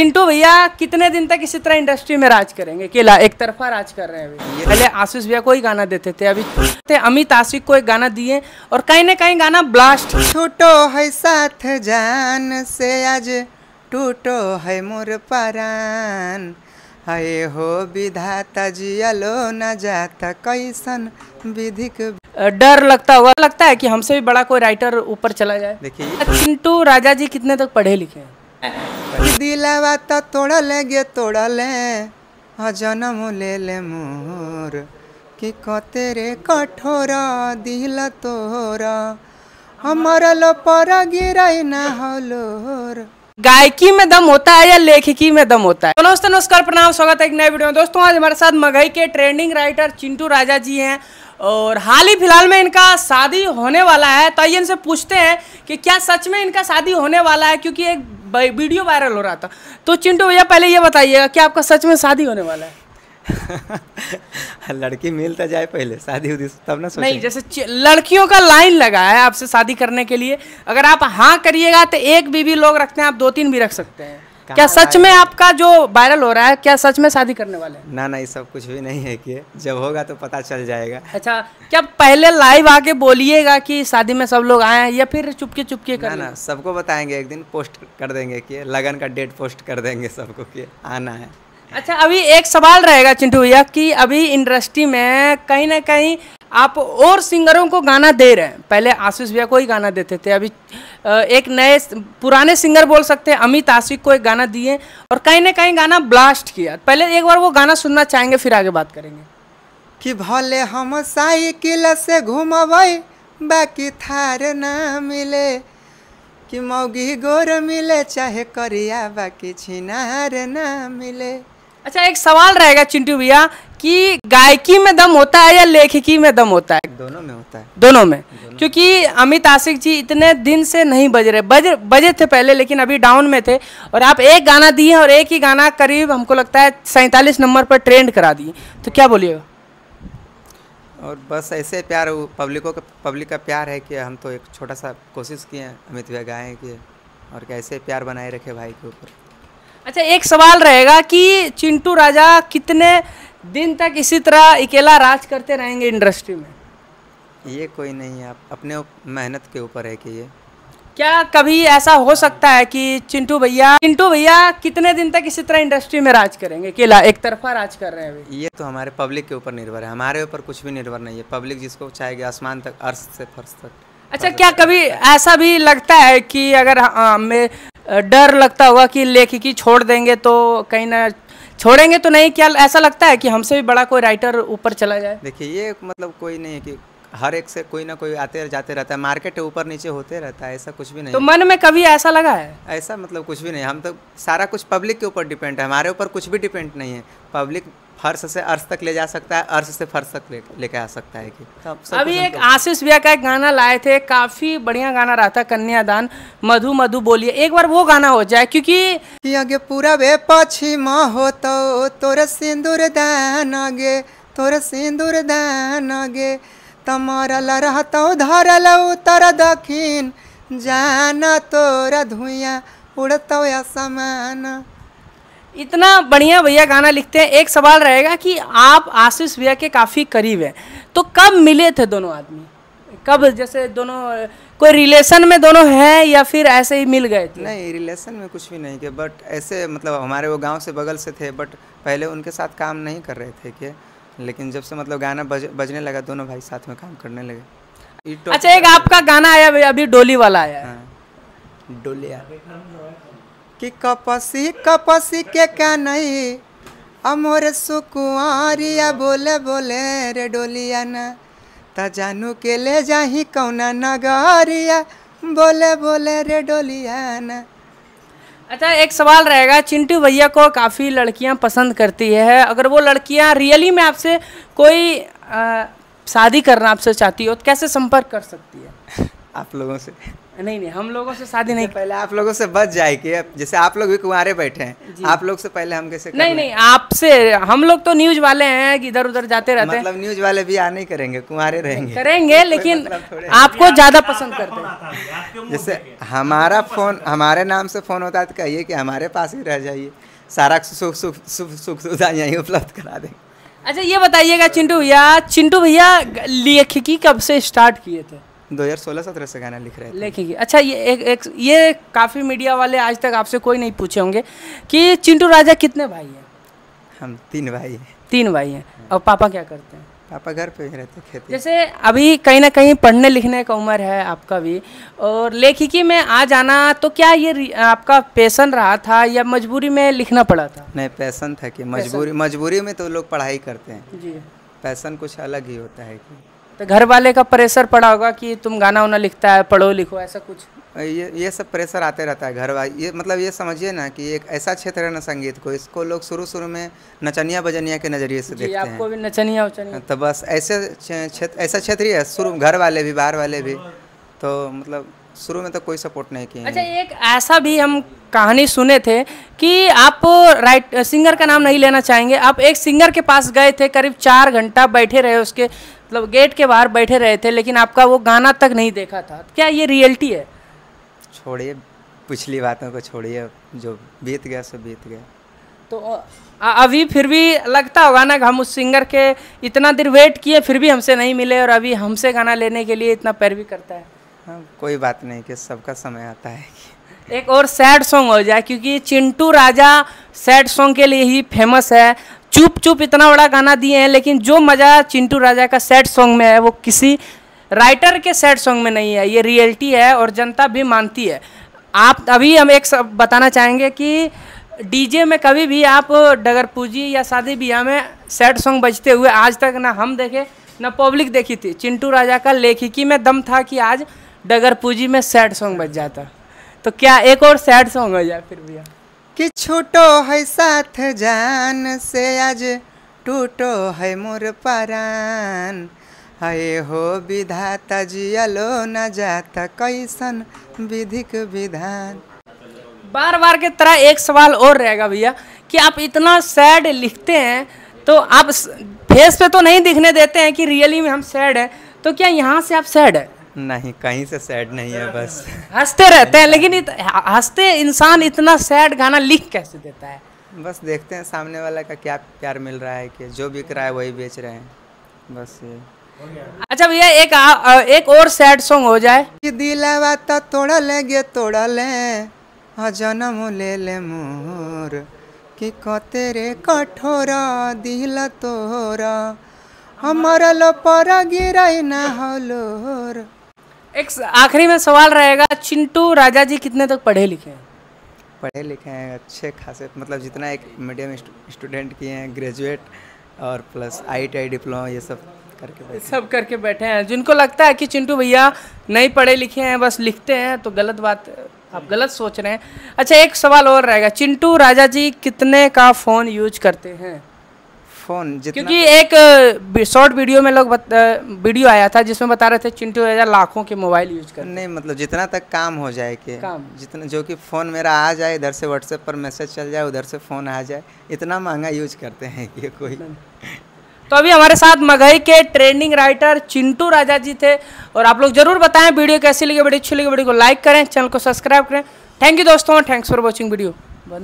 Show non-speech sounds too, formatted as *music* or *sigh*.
चिंटू भैया कितने दिन तक इसी तरह इंडस्ट्री में राज करेंगे केला एक तरफा राज कर रहे हैं अभी पहले आशीष भैया को ही गाना देते थे अभी थे तो अमित आशिक को एक गाना दिए और कहीं ना कहीं गाना ब्लास्ट छोटो है साथ जान से आज टूटो है मोर परान हये हो विधाता अलो न जाता कैसन विधिक डर लगता होगा लगता है कि हमसे भी बड़ा कोई राइटर ऊपर चला जाए देखिए अच्छा, चिंटू राजा जी कितने तक पढ़े लिखे हैं दिलावा तो तोड़ा ले गे तोड़ा ले हाँ, जनम ले ले मोर कि कते रे कठोरा दिल तोरा हमारा लो पर गिराई ना हलोर गायकी में दम होता है या लेखकी में दम होता है तो नमस्ते नमस्कार प्रणाम स्वागत है एक नए वीडियो में दोस्तों आज हमारे साथ मगई के ट्रेंडिंग राइटर चिंटू राजा जी हैं और हाल ही फिलहाल में इनका शादी होने वाला है तो आइए इनसे पूछते हैं कि क्या सच में इनका शादी होने वाला है क्योंकि एक वीडियो वायरल हो रहा था तो चिंटू भैया पहले ये बताइएगा कि आपका सच में शादी होने वाला है *laughs* लड़की मिलता तो जाए पहले शादी उदी तो तब ना नहीं जैसे लड़कियों का लाइन लगा है आपसे शादी करने के लिए अगर आप हाँ करिएगा तो एक बीवी लोग रखते हैं आप दो तीन भी रख सकते हैं क्या सच में आपका जो वायरल हो रहा है क्या सच में शादी करने वाले हैं ना ना ये सब कुछ भी नहीं है कि जब होगा तो पता चल जाएगा अच्छा क्या पहले लाइव आके बोलिएगा कि शादी में सब लोग आए हैं या फिर चुपके चुपके कर ना, ना सबको बताएंगे एक दिन पोस्ट कर देंगे कि लगन का डेट पोस्ट कर देंगे सबको कि आना है अच्छा अभी एक सवाल रहेगा चिंटू भैया कि अभी इंडस्ट्री में कहीं ना कहीं आप और सिंगरों को गाना दे रहे हैं पहले आशीष भैया को ही गाना देते थे अभी एक नए पुराने सिंगर बोल सकते हैं अमित आशिक को एक गाना दिए और कहीं ना कहीं गाना ब्लास्ट किया पहले एक बार वो गाना सुनना चाहेंगे फिर आगे बात करेंगे कि भले हम साइकिल से घूम बाकी थार ना मिले कि मौगी गोर मिले चाहे करिया बाकी छिनार ना मिले अच्छा एक सवाल रहेगा चिंटू भैया कि गायकी में दम होता है या लेखकी में दम होता है दोनों में होता है दोनों में दोनों क्योंकि अमित आशिक जी इतने दिन से नहीं बज रहे बज बजे थे पहले लेकिन अभी डाउन में थे और आप एक गाना दिए और एक ही गाना करीब हमको लगता है सैंतालीस नंबर पर ट्रेंड करा दिए तो क्या बोलिएगा और बस ऐसे प्यार पब्लिकों का पब्लिक का प्यार है कि हम तो एक छोटा सा कोशिश किए हैं अमित भैया गाएँ कि और कैसे प्यार बनाए रखे भाई के ऊपर अच्छा एक सवाल रहेगा कि चिंटू राजा कितने दिन तक इसी तरह अकेला राज करते रहेंगे इंडस्ट्री में ये कोई नहीं है आप अपने मेहनत के ऊपर है कि ये क्या कभी ऐसा हो सकता है कि चिंटू भैया चिंटू भैया कितने दिन तक इसी तरह इंडस्ट्री में राज करेंगे अकेला एक तरफा राज कर रहे हैं अभी ये तो हमारे पब्लिक के ऊपर निर्भर है हमारे ऊपर कुछ भी निर्भर नहीं है पब्लिक जिसको चाहेगी आसमान तक अर्श से फर्श तक अच्छा क्या कभी ऐसा भी लगता है कि अगर हमें हाँ, डर लगता होगा कि लेखिकी छोड़ देंगे तो कहीं ना छोड़ेंगे तो नहीं क्या ऐसा लगता है कि हमसे भी बड़ा कोई राइटर ऊपर चला जाए देखिए ये मतलब कोई नहीं है कि हर एक से कोई ना कोई आते जाते रहता है मार्केट ऊपर नीचे होते रहता है ऐसा कुछ भी नहीं तो मन में कभी ऐसा लगा है ऐसा मतलब कुछ भी नहीं हम तो सारा कुछ पब्लिक के ऊपर डिपेंड है हमारे ऊपर कुछ भी डिपेंड नहीं है पब्लिक फर्श से अर्श तक ले जा सकता है अर्श से फर्श तक ले लेके आ सकता है कि अभी एक आशीष भैया का एक गाना लाए थे काफ़ी बढ़िया गाना रहा था कन्यादान मधु मधु बोलिए एक बार वो गाना हो जाए क्योंकि आगे पूरा वे पछिमा हो तो सिंदूर दान आगे तोर सिंदूर दान आगे तमारल रहतौ धरल उतर दखिन जान तोरा धुइया उड़तौ असमान इतना बढ़िया भैया गाना लिखते हैं एक सवाल रहेगा कि आप आशीष भैया के काफ़ी करीब हैं तो कब मिले थे दोनों आदमी कब जैसे दोनों कोई रिलेशन में दोनों हैं या फिर ऐसे ही मिल गए थे नहीं रिलेशन में कुछ भी नहीं के बट ऐसे मतलब हमारे वो गांव से बगल से थे बट पहले उनके साथ काम नहीं कर रहे थे कि लेकिन जब से मतलब गाना बज, बजने लगा दोनों भाई साथ में काम करने लगे अच्छा एक आपका गाना आया अभी डोली वाला आया हाँ, डोली कि कपसी कपसी के नहीं अमोर सुकुआरिया बोले बोले रे डोलिया ना ता जानू के ले जाही कौना नगरिया बोले बोले रे डोलिया ना अच्छा एक सवाल रहेगा चिंटू भैया को काफ़ी लड़कियां पसंद करती है अगर वो लड़कियां रियली में आपसे कोई शादी करना आपसे चाहती हो तो कैसे संपर्क कर सकती है आप लोगों से नहीं नहीं हम लोगों से शादी नहीं पहले आप लोगों से बच जाए कि जैसे आप लोग भी कुंवारे बैठे हैं आप लोग से पहले हम कैसे नहीं नहीं आपसे हम लोग तो न्यूज वाले हैं कि इधर उधर जाते रहते हैं मतलब न्यूज वाले भी आ नहीं करेंगे कुंवारे रहेंगे करेंगे लेकिन मतलब आपको ज्यादा पसंद करते हैं जैसे हमारा फोन हमारे नाम से फोन होता है तो कहिए कि हमारे पास ही रह जाइए सारा सुख सुख सुख सुविधा यहीं उपलब्ध करा दें अच्छा ये बताइएगा चिंटू भैया चिंटू भैया लेखिकी कब से स्टार्ट किए थे 2016-17 से गाना लिख रहे थे लिखेंगे अच्छा ये एक, एक ये काफ़ी मीडिया वाले आज तक आपसे कोई नहीं पूछे होंगे कि चिंटू राजा कितने भाई हैं हम तीन भाई हैं तीन भाई हैं और पापा क्या करते हैं पापा घर पे ही रहते खेती जैसे अभी कहीं ना कहीं पढ़ने लिखने का उम्र है आपका भी और लेखिकी में आ जाना तो क्या ये आपका पैसन रहा था या मजबूरी में लिखना पड़ा था नहीं पैसन था कि मजबूरी मजबूरी में तो लोग पढ़ाई करते हैं जी पैसन कुछ अलग ही होता है कि तो घर वाले का प्रेशर पड़ा होगा कि तुम गाना वाना लिखता है पढ़ो लिखो ऐसा कुछ ये ये सब प्रेशर आते रहता है घर वाले ये मतलब ये समझिए ना कि एक ऐसा क्षेत्र है ना संगीत को इसको लोग शुरू शुरू में नचनिया बजनिया के नज़रिए से देखते आपको हैं भी नचनिया उचनिया हाँ, तो बस ऐसे क्षेत्र ऐसा क्षेत्र ही है शुरू घर वाले भी बाहर वाले भी तो मतलब शुरू में तो कोई सपोर्ट नहीं किया अच्छा एक ऐसा भी हम कहानी सुने थे कि आप राइट सिंगर का नाम नहीं लेना चाहेंगे आप एक सिंगर के पास गए थे करीब चार घंटा बैठे रहे उसके मतलब गेट के बाहर बैठे रहे थे लेकिन आपका वो गाना तक नहीं देखा था तो क्या ये रियलिटी है छोड़िए पिछली बातों को छोड़िए जो बीत गया सो बीत गया तो अभी फिर भी लगता होगा ना कि हम उस सिंगर के इतना देर वेट किए फिर भी हमसे नहीं मिले और अभी हमसे गाना लेने के लिए इतना पैरवी करता है हाँ कोई बात नहीं कि सबका समय आता है एक और सैड सॉन्ग हो जाए क्योंकि चिंटू राजा सैड सॉन्ग के लिए ही फेमस है चुप चुप इतना बड़ा गाना दिए हैं लेकिन जो मज़ा चिंटू राजा का सैड सॉन्ग में है वो किसी राइटर के सैड सॉन्ग में नहीं है ये रियलिटी है और जनता भी मानती है आप अभी हम एक सब बताना चाहेंगे कि डीजे में कभी भी आप डगर पूजी या शादी ब्याह में सैड सॉन्ग बजते हुए आज तक ना हम देखे ना पब्लिक देखी थी चिंटू राजा का लेखिकी में दम था कि आज डगर पूजी में सैड सॉन्ग बज जाता तो क्या एक और सैड सॉन्ग हो जाए फिर भैया कि छोटो है साथ जान से आज टूटो है मोर परान हाय हो विधाता अलो न जाता कैसन विधिक विधान बार बार के तरह एक सवाल और रहेगा भैया कि आप इतना सैड लिखते हैं तो आप फेस पे तो नहीं दिखने देते हैं कि रियली में हम सैड हैं तो क्या यहाँ से आप सैड है नहीं कहीं से सैड नहीं है बस हंसते रहते हैं लेकिन हंसते इंसान इतना सैड गाना लिख कैसे देता है बस देखते हैं सामने वाला का क्या प्यार मिल रहा है कि जो बिक रहा है वही बेच रहे हैं बस ये अच्छा भैया एक आ, एक और सैड सॉन्ग हो जाए दिलावा तो तोड़ा लेंगे तोड़ा ले हाँ, जनम ले ले मोर कि तेरे कठोर दिल तोरा हमारा लो पर गिराई ना हलोर एक आखिरी में सवाल रहेगा चिंटू राजा जी कितने तक पढ़े लिखे हैं पढ़े लिखे हैं अच्छे खासे मतलब जितना एक मीडियम स्टूडेंट किए हैं ग्रेजुएट और plus I T I diploma ये सब करके बैठे सब करके बैठे हैं जिनको लगता है कि चिंटू भैया नहीं पढ़े लिखे हैं बस लिखते हैं तो गलत बात आप हम्म। गलत सोच रहे हैं अच्छा एक सवाल और रहेगा चिंटू राजा जी कितने का फ़ोन यूज करते हैं फोन क्योंकि एक शॉर्ट वीडियो में लोग वीडियो आया था जिसमें बता रहे थे चिंटू राजा लाखों के मोबाइल यूज कर नहीं मतलब जितना तक काम हो जाए कि काम जितना जो कि फ़ोन मेरा आ जाए इधर से व्हाट्सएप पर मैसेज चल जाए उधर से फ़ोन आ जाए इतना महंगा यूज करते हैं ये कोई तो अभी हमारे साथ मगई के ट्रेंडिंग राइटर चिंटू राजा जी थे और आप लोग जरूर बताएं वीडियो कैसी लगी बड़ी अच्छी लगी वीडियो को लाइक करें चैनल को सब्सक्राइब करें थैंक यू दोस्तों थैंक्स फॉर वॉचिंग वीडियो